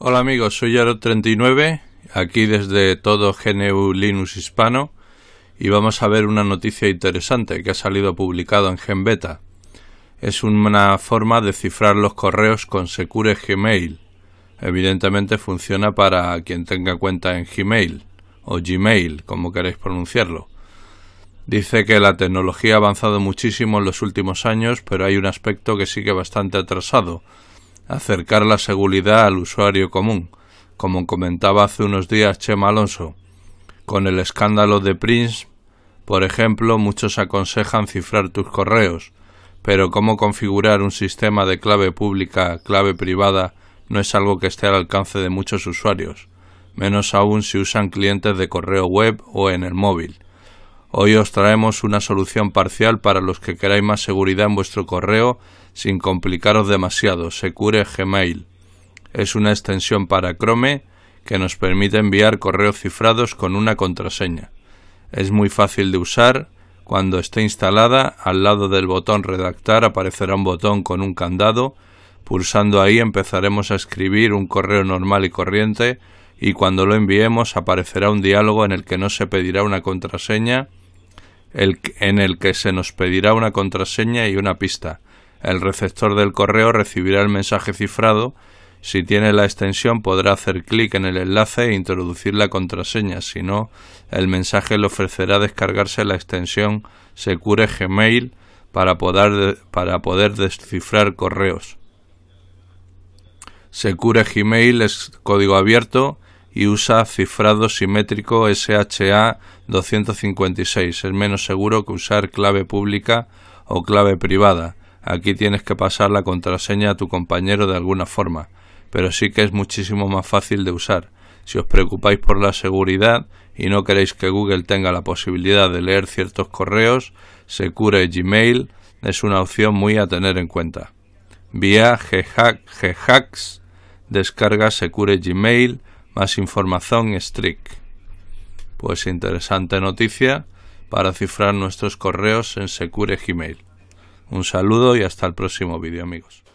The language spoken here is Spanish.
Hola amigos, soy Yarot39, aquí desde todo GNU Linux hispano y vamos a ver una noticia interesante que ha salido publicado en GenBeta. Es una forma de cifrar los correos con Secure Gmail. Evidentemente funciona para quien tenga cuenta en Gmail o Gmail, como queréis pronunciarlo. Dice que la tecnología ha avanzado muchísimo en los últimos años, pero hay un aspecto que sigue bastante atrasado acercar la seguridad al usuario común, como comentaba hace unos días Chema Alonso. Con el escándalo de Prince, por ejemplo, muchos aconsejan cifrar tus correos, pero cómo configurar un sistema de clave pública, clave privada, no es algo que esté al alcance de muchos usuarios, menos aún si usan clientes de correo web o en el móvil. Hoy os traemos una solución parcial para los que queráis más seguridad en vuestro correo sin complicaros demasiado. Secure Gmail. Es una extensión para Chrome que nos permite enviar correos cifrados con una contraseña. Es muy fácil de usar. Cuando esté instalada, al lado del botón redactar aparecerá un botón con un candado. Pulsando ahí empezaremos a escribir un correo normal y corriente y cuando lo enviemos aparecerá un diálogo en el que no se pedirá una contraseña en el que se nos pedirá una contraseña y una pista. El receptor del correo recibirá el mensaje cifrado. Si tiene la extensión podrá hacer clic en el enlace e introducir la contraseña. Si no, el mensaje le ofrecerá descargarse la extensión Secure Gmail para poder, para poder descifrar correos. Secure Gmail es código abierto y usa cifrado simétrico SHA 256. Es menos seguro que usar clave pública o clave privada. Aquí tienes que pasar la contraseña a tu compañero de alguna forma, pero sí que es muchísimo más fácil de usar. Si os preocupáis por la seguridad y no queréis que Google tenga la posibilidad de leer ciertos correos, Secure Gmail es una opción muy a tener en cuenta. Vía GHacks, descarga Secure Gmail más información Strict. Pues interesante noticia para cifrar nuestros correos en Secure Gmail. Un saludo y hasta el próximo vídeo amigos.